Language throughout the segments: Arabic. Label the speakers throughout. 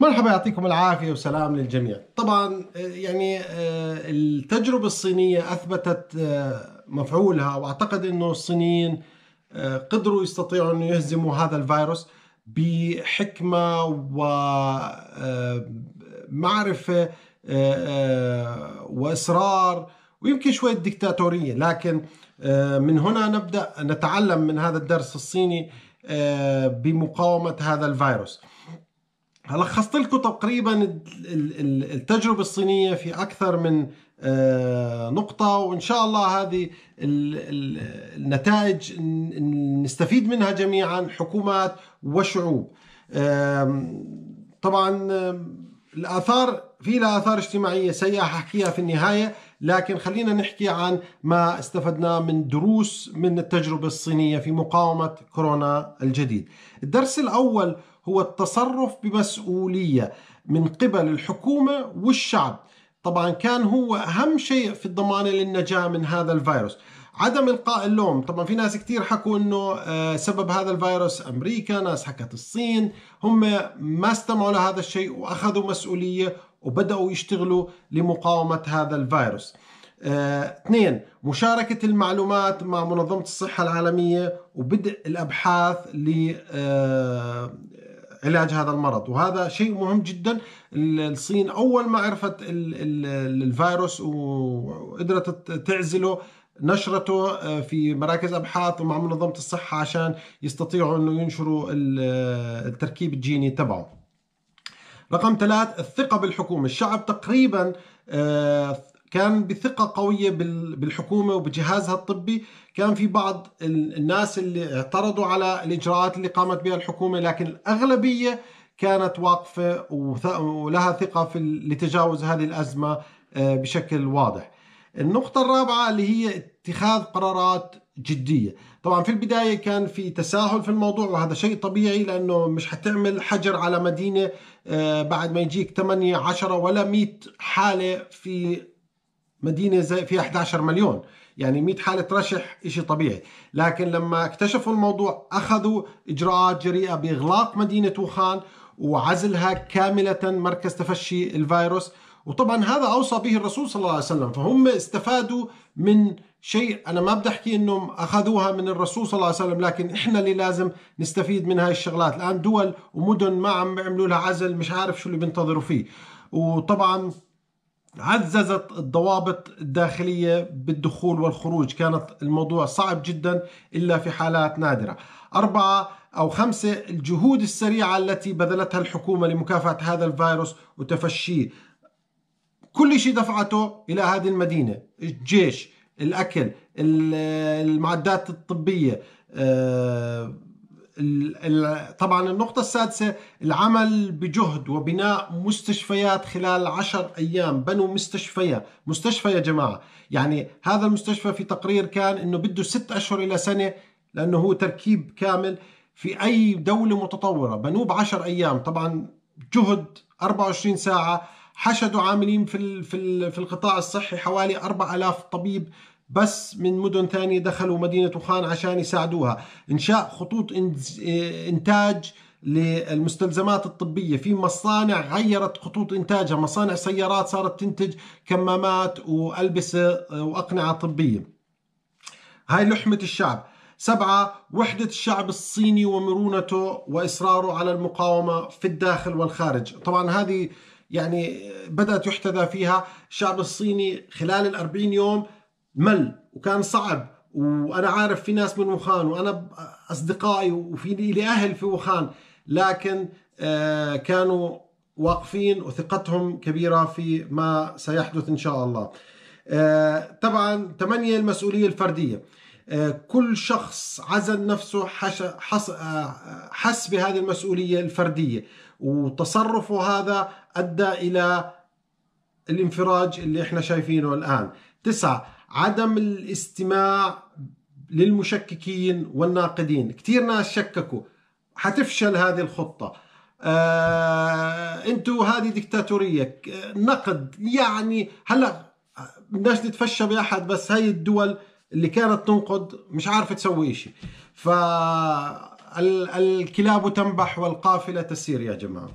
Speaker 1: مرحبا يعطيكم العافية وسلام للجميع طبعا آه، يعني آه، التجربة الصينية أثبتت آه، مفعولها وأعتقد أنه الصينيين قدروا يستطيعوا أن يهزموا هذا الفيروس بحكمة ومعرفة وإصرار ويمكن شوية ديكتاتورية لكن من هنا نبدأ نتعلم من هذا الدرس الصيني بمقاومة هذا الفيروس هلا خصت لكم تقريبا التجربه الصينيه في اكثر من آه، نقطه وان شاء الله هذه النتائج نستفيد منها جميعا حكومات وشعوب طبعا الاثار في لها اثار اجتماعيه سيئه ححكيها في النهايه لكن خلينا نحكي عن ما استفدناه من دروس من التجربه الصينيه في مقاومه كورونا الجديد الدرس الاول هو التصرف بمسؤولية من قبل الحكومة والشعب طبعا كان هو أهم شيء في الضمان للنجاة من هذا الفيروس عدم القاء اللوم طبعا في ناس كثير حكوا انه آه، سبب هذا الفيروس امريكا ناس حكت الصين هم ما استمعوا لهذا الشيء واخذوا مسؤوليه وبداوا يشتغلوا لمقاومه هذا الفيروس آه، اثنين مشاركة المعلومات مع منظمة الصحة العالمية وبدء الأبحاث ل آه، علاج هذا المرض وهذا شيء مهم جدا الصين أول ما عرفت الفيروس وقدرت تعزله نشرته آه، في مراكز ابحاث ومع منظمه الصحه عشان يستطيعوا انه ينشروا التركيب الجيني تبعه. رقم ثلاث الثقه بالحكومه، الشعب تقريبا آه، كان بثقة قوية بالحكومة وبجهازها الطبي كان في بعض الناس اللي اعترضوا على الإجراءات اللي قامت بها الحكومة لكن الأغلبية كانت واقفة ولها ثقة في لتجاوز هذه الأزمة آه، بشكل واضح النقطة الرابعة اللي هي اتخاذ قرارات جدية طبعا في البداية كان في تساهل في الموضوع وهذا شيء طبيعي لأنه مش حتعمل حجر على مدينة آه، بعد ما يجيك 8 10 ولا 100 حالة في مدينة زي فيها 11 مليون يعني 100 حالة رشح شيء طبيعي لكن لما اكتشفوا الموضوع أخذوا إجراءات جريئة بإغلاق مدينة وخان وعزلها كاملة مركز تفشي الفيروس وطبعا هذا أوصى به الرسول صلى الله عليه وسلم فهم استفادوا من شيء أنا ما بدي أحكي أنهم أخذوها من الرسول صلى الله عليه وسلم لكن إحنا اللي لازم نستفيد من هاي الشغلات الآن دول ومدن ما عم يعملوا لها عزل مش عارف شو اللي بينتظروا فيه وطبعا عززت الضوابط الداخلية بالدخول والخروج كانت الموضوع صعب جدا إلا في حالات نادرة أربعة أو خمسة الجهود السريعة التي بذلتها الحكومة لمكافحة هذا الفيروس وتفشيه كل شيء دفعته إلى هذه المدينة الجيش الأكل المعدات الطبية آه، طبعا النقطة السادسة العمل بجهد وبناء مستشفيات خلال عشر أيام بنوا مستشفية مستشفى يا جماعة يعني هذا المستشفى في تقرير كان أنه بده ست أشهر إلى سنة لأنه هو تركيب كامل في أي دولة متطورة بنوه بعشر أيام طبعا جهد 24 ساعة حشدوا عاملين في في القطاع الصحي حوالي 4000 طبيب بس من مدن ثانية دخلوا مدينة وخان عشان يساعدوها إنشاء خطوط إنتاج للمستلزمات الطبية في مصانع غيرت خطوط إنتاجها مصانع سيارات صارت تنتج كمامات وألبسة وأقنعة طبية هاي لحمة الشعب سبعة وحدة الشعب الصيني ومرونته وإصراره على المقاومة في الداخل والخارج طبعا هذه يعني بدأت يحتذى فيها الشعب الصيني خلال الأربعين يوم مل وكان صعب وانا عارف في ناس من وخان وانا اصدقائي وفي لي اهل في وخان لكن آه، كانوا واقفين وثقتهم كبيره في ما سيحدث ان شاء الله. آه، طبعا ثمانيه المسؤوليه الفرديه. آه، كل شخص عزل نفسه حس بهذه المسؤوليه الفرديه وتصرفه هذا ادى الى الانفراج اللي احنا شايفينه الان. تسعه عدم الاستماع للمشككين والناقدين كثير ناس شككوا حتفشل هذه الخطة آه، انتوا هذه دكتاتورية نقد يعني هلا بدناش نتفشى بأحد بس هاي الدول اللي كانت تنقد مش عارفة تسوي شيء ف الكلاب تنبح والقافلة تسير يا جماعة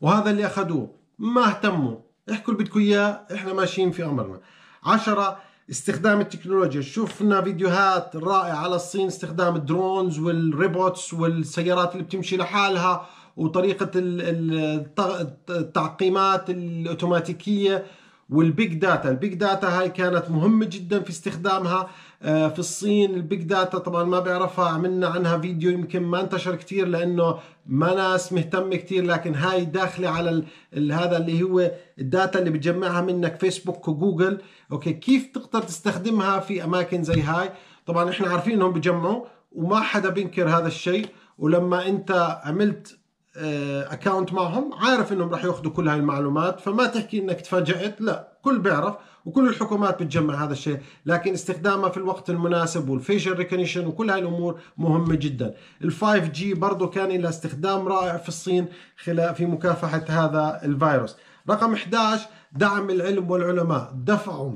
Speaker 1: وهذا اللي أخذوه ما اهتموا احكوا اللي بدكم اياه احنا ماشيين في امرنا 10 استخدام التكنولوجيا شفنا فيديوهات رائعة على الصين استخدام الدرونز والريبوتس والسيارات اللي بتمشي لحالها وطريقة التعقيمات الأوتوماتيكية والبيج داتا البيج داتا هاي كانت مهمة جدا في استخدامها آه، في الصين البيج داتا طبعا ما بيعرفها عملنا عنها فيديو يمكن ما انتشر كثير لانه ما ناس مهتمه كثير لكن هاي داخله على ال هذا اللي هو الداتا اللي بتجمعها منك فيسبوك وجوجل اوكي كيف تقدر تستخدمها في اماكن زي هاي طبعا احنا عارفين انهم بجمعوا وما حدا بينكر هذا الشيء ولما انت عملت اكونت آه، معهم عارف انهم راح ياخذوا كل هاي المعلومات فما تحكي انك تفاجات لا كل بيعرف وكل الحكومات بتجمع هذا الشيء لكن استخدامها في الوقت المناسب والفيشل ريكوجنيشن وكل هاي الامور مهمه جدا ال5 جي برضه كان له استخدام رائع في الصين خلال في مكافحه هذا الفيروس رقم 11 دعم العلم والعلماء دفعوا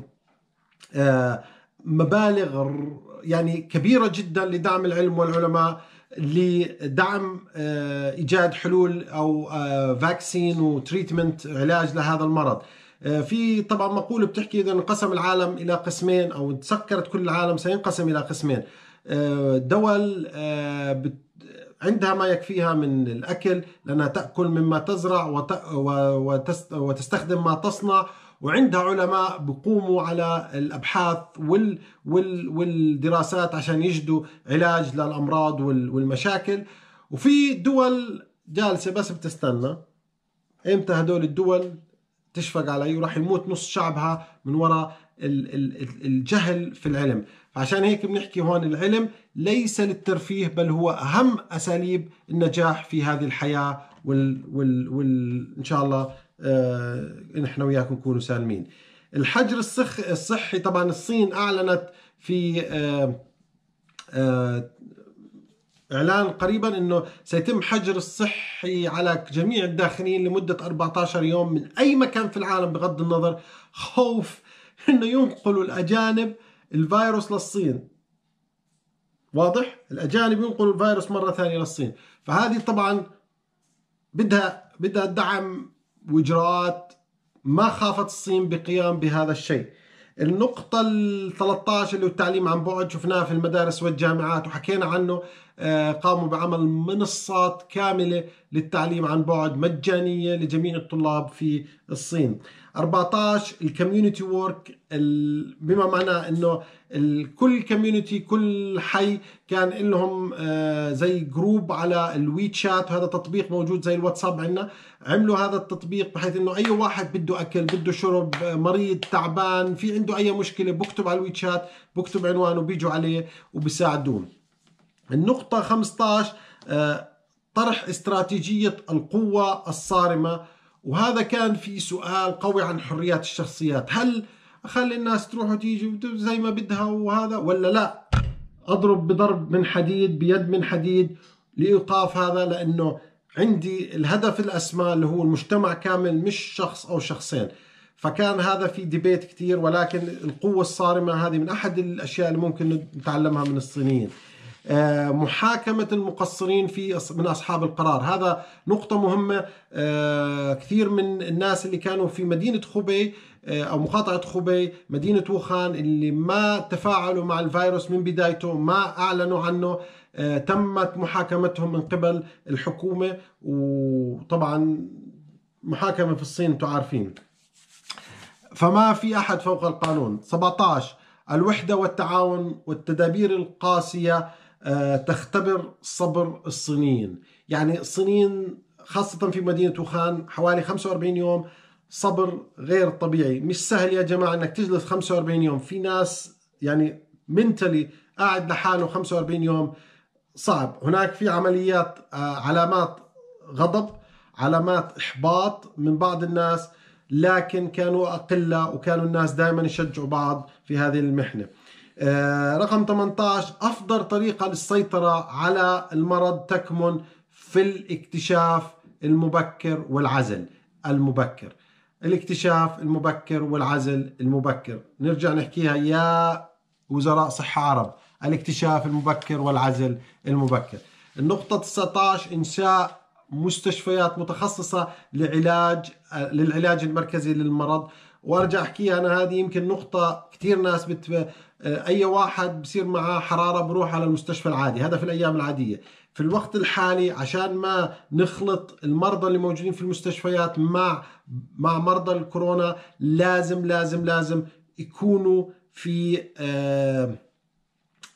Speaker 1: آه، مبالغ يعني كبيره جدا لدعم العلم والعلماء لدعم آه، ايجاد حلول او فاكسين آه، وتريتمنت علاج لهذا المرض آه، في طبعا مقولة بتحكي إذا انقسم العالم إلى قسمين أو تسكرت كل العالم سينقسم إلى قسمين آه، دول آه، عندها ما يكفيها من الأكل لأنها تأكل مما تزرع وتستخدم ما تصنع وعندها علماء بقوموا على الابحاث والدراسات عشان يجدوا علاج للامراض والمشاكل وفي دول جالسه بس بتستنى امتى هدول الدول تشفق عليه وراح يموت نص شعبها من وراء الجهل في العلم فعشان هيك بنحكي هون العلم ليس للترفيه بل هو أهم أساليب النجاح في هذه الحياة وال, وال, وال إن شاء الله آه نحن وياكم نكونوا سالمين الحجر الصخ الصحي طبعا الصين أعلنت في آه آه إعلان قريبا أنه سيتم حجر الصحي على جميع الداخلين لمدة 14 يوم من أي مكان في العالم بغض النظر خوف أنه ينقلوا الأجانب الفيروس للصين واضح؟ الأجانب ينقلوا الفيروس مرة ثانية للصين فهذه طبعا بدها بدها دعم وإجراءات ما خافت الصين بقيام بهذا الشيء النقطة ال 13 اللي هو التعليم عن بعد شفناها في المدارس والجامعات وحكينا عنه آه، قاموا بعمل منصات كاملة للتعليم عن بعد مجانية لجميع الطلاب في الصين 14 الكوميونتي وورك بما معناه انه كل كوميونتي كل حي كان لهم آه، زي جروب على الويتشات هذا تطبيق موجود زي الواتساب عندنا عملوا هذا التطبيق بحيث انه اي واحد بده اكل بده شرب مريض تعبان في عنده اي مشكله بكتب على الويتشات بكتب عنوانه بيجوا عليه وبساعدوه النقطة 15 آه، طرح استراتيجية القوة الصارمة وهذا كان في سؤال قوي عن حريات الشخصيات هل أخلي الناس تروح وتيجي زي ما بدها وهذا ولا لا أضرب بضرب من حديد بيد من حديد لإيقاف هذا لأنه عندي الهدف الأسماء اللي هو المجتمع كامل مش شخص أو شخصين فكان هذا في ديبيت كتير ولكن القوة الصارمة هذه من أحد الأشياء اللي ممكن نتعلمها من الصينيين آه، محاكمة المقصرين في من أصحاب القرار هذا نقطة مهمة آه، كثير من الناس اللي كانوا في مدينة خبي آه، أو مقاطعة خبي مدينة ووخان اللي ما تفاعلوا مع الفيروس من بدايته ما أعلنوا عنه تمت محاكمتهم من قبل الحكومة وطبعا محاكمة في الصين أنتم عارفين فما في أحد فوق القانون 17 الوحدة والتعاون والتدابير القاسية آه، تختبر صبر الصينيين يعني الصينيين خاصة في مدينة وخان حوالي 45 يوم صبر غير طبيعي مش سهل يا جماعة انك تجلس 45 يوم في ناس يعني منتلي قاعد لحاله 45 يوم صعب هناك في عمليات آه، علامات غضب علامات إحباط من بعض الناس لكن كانوا أقلة وكانوا الناس دائما يشجعوا بعض في هذه المحنة آه، رقم 18 أفضل طريقة للسيطرة على المرض تكمن في الاكتشاف المبكر والعزل المبكر الاكتشاف المبكر والعزل المبكر نرجع نحكيها يا وزراء صحة عرب الاكتشاف المبكر والعزل المبكر النقطة 19 إنشاء مستشفيات متخصصة لعلاج للعلاج المركزي للمرض وارجع احكيها انا هذه يمكن نقطه كثير ناس بت... اي واحد بصير معاه حراره بروح على المستشفى العادي هذا في الايام العاديه في الوقت الحالي عشان ما نخلط المرضى اللي موجودين في المستشفيات مع مع مرضى الكورونا لازم لازم لازم يكونوا في آه،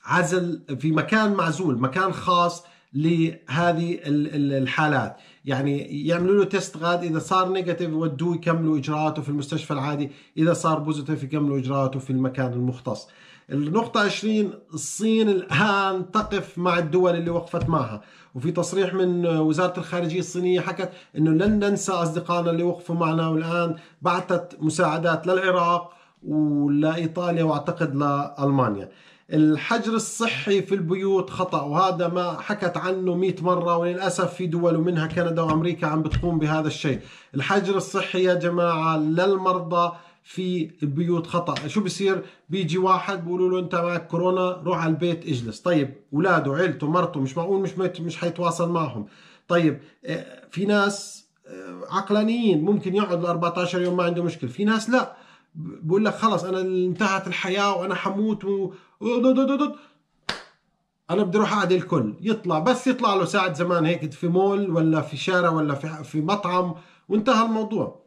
Speaker 1: عزل في مكان معزول مكان خاص لهذه الحالات يعني يعملوا له تيست غاد اذا صار نيجاتيف يودوه يكملوا اجراءاته في المستشفى العادي اذا صار بوزيتيف يكملوا اجراءاته في المكان المختص النقطة 20 الصين الآن تقف مع الدول اللي وقفت معها وفي تصريح من وزارة الخارجية الصينية حكت أنه لن ننسى أصدقائنا اللي وقفوا معنا والآن بعثت مساعدات للعراق ولإيطاليا وأعتقد لألمانيا الحجر الصحي في البيوت خطأ وهذا ما حكت عنه 100 مرة وللأسف في دول ومنها كندا وأمريكا عم بتقوم بهذا الشيء الحجر الصحي يا جماعة للمرضى في البيوت خطأ شو بصير بيجي واحد بيقولوا له انت معك كورونا روح على البيت اجلس طيب اولاده عيلته مرته مش معقول مش مش حيتواصل معهم طيب آه، في ناس آه، عقلانيين ممكن يقعد ل 14 يوم ما عنده مشكله في ناس لا بقول لك خلص انا انتهت الحياه وانا حموت و... انا بدي اروح اعدي الكل يطلع بس يطلع له ساعه زمان هيك في مول ولا في شارع ولا في في مطعم وانتهى الموضوع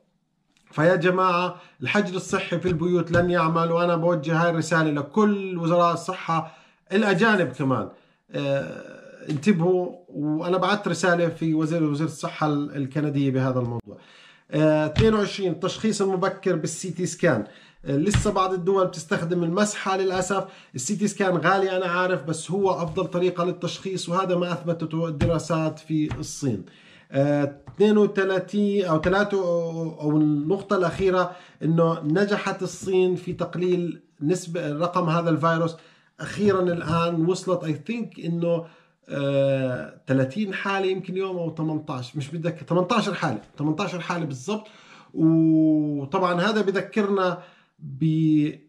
Speaker 1: فيا جماعه الحجر الصحي في البيوت لن يعمل وانا بوجه هاي الرساله لكل وزراء الصحه الاجانب كمان آه، انتبهوا وانا بعثت رساله في وزير وزير الصحه الكنديه بهذا الموضوع 22 التشخيص المبكر بالسي تي سكان آه، لسه بعض الدول بتستخدم المسحه للاسف السي تي سكان غالي انا عارف بس هو افضل طريقه للتشخيص وهذا ما اثبتته الدراسات في الصين 32 آه، او 3 او النقطه الاخيره انه نجحت الصين في تقليل نسبه رقم هذا الفيروس اخيرا الان وصلت اي ثينك انه 30 آه، حاله يمكن يوم او 18 مش بتذكر 18 حاله 18 حاله بالضبط وطبعا هذا بذكرنا بال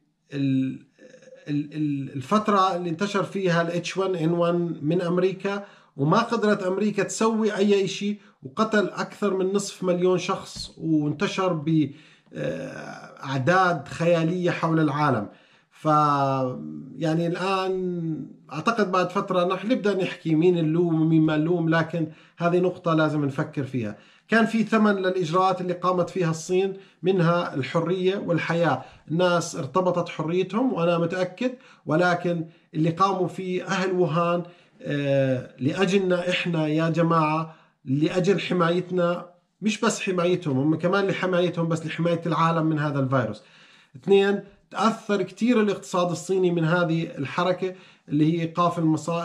Speaker 1: الفترة اللي انتشر فيها ال H1N1 من أمريكا وما قدرت أمريكا تسوي أي شيء وقتل أكثر من نصف مليون شخص وانتشر بأعداد آه، خيالية حول العالم ف يعني الان اعتقد بعد فتره رح نبدا نحكي مين اللوم ومين ما اللوم لكن هذه نقطه لازم نفكر فيها كان في ثمن للاجراءات اللي قامت فيها الصين منها الحريه والحياه الناس ارتبطت حريتهم وانا متاكد ولكن اللي قاموا فيه اهل وهان آه، لاجلنا احنا يا جماعه لاجل حمايتنا مش بس حمايتهم هم كمان لحمايتهم بس لحمايه العالم من هذا الفيروس اثنين تأثر كثير الاقتصاد الصيني من هذه الحركة اللي هي إيقاف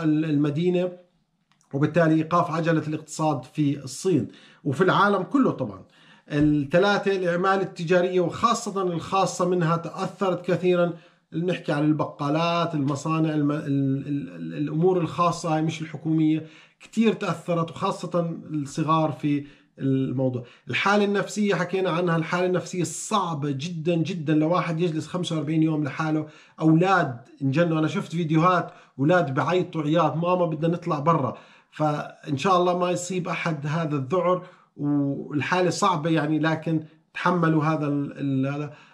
Speaker 1: المدينة وبالتالي إيقاف عجلة الاقتصاد في الصين وفي العالم كله طبعا الثلاثة الأعمال التجارية وخاصة الخاصة منها تأثرت كثيرا نحكي عن البقالات المصانع الم... الأمور الخاصة مش الحكومية كثير تأثرت وخاصة الصغار في الموضوع الحالة النفسية حكينا عنها الحالة النفسية صعبة جدا جدا لواحد يجلس 45 يوم لحاله أولاد انجنوا أنا شفت فيديوهات أولاد بعيطوا عياط ماما بدنا نطلع برا فإن شاء الله ما يصيب أحد هذا الذعر والحالة صعبة يعني لكن تحملوا هذا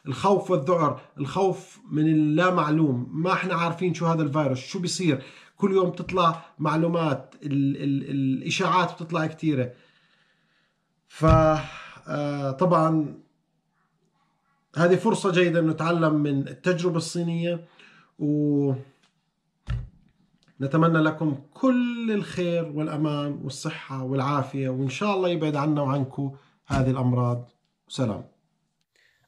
Speaker 1: الخوف والذعر الخوف من اللا معلوم ما احنا عارفين شو هذا الفيروس شو بيصير كل يوم بتطلع معلومات الاشاعات بتطلع كثيره فطبعا آه، هذه فرصة جيدة أن نتعلم من التجربة الصينية و نتمنى لكم كل الخير والأمان والصحة والعافية وإن شاء الله يبعد عنا وعنكم هذه الأمراض سلام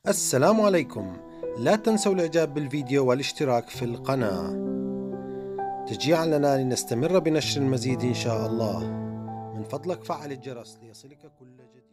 Speaker 1: السلام عليكم لا تنسوا الإعجاب بالفيديو والاشتراك في القناة تشجيعا لنا لنستمر بنشر المزيد إن شاء الله فضلك فعل الجرس ليصلك كل جديد